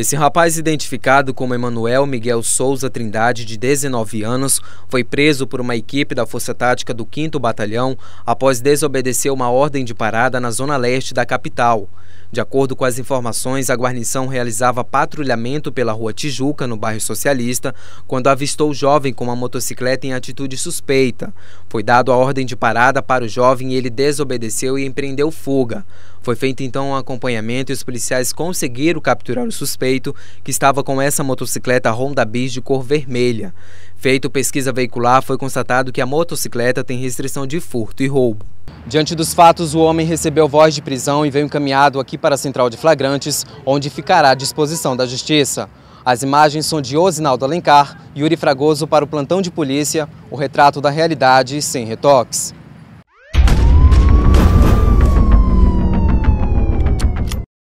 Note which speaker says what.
Speaker 1: Esse rapaz, identificado como Emanuel Miguel Souza Trindade, de 19 anos, foi preso por uma equipe da Força Tática do 5 Batalhão após desobedecer uma ordem de parada na zona leste da capital. De acordo com as informações, a guarnição realizava patrulhamento pela rua Tijuca, no bairro Socialista, quando avistou o jovem com uma motocicleta em atitude suspeita. Foi dado a ordem de parada para o jovem e ele desobedeceu e empreendeu fuga. Foi feito então um acompanhamento e os policiais conseguiram capturar o suspeito suspeito que estava com essa motocicleta Honda Bis de cor vermelha. Feito pesquisa veicular, foi constatado que a motocicleta tem restrição de furto e roubo. Diante dos fatos, o homem recebeu voz de prisão e veio encaminhado aqui para a central de flagrantes, onde ficará à disposição da justiça. As imagens são de Osinaldo Alencar, Yuri Fragoso para o plantão de polícia, o retrato da realidade sem retoques.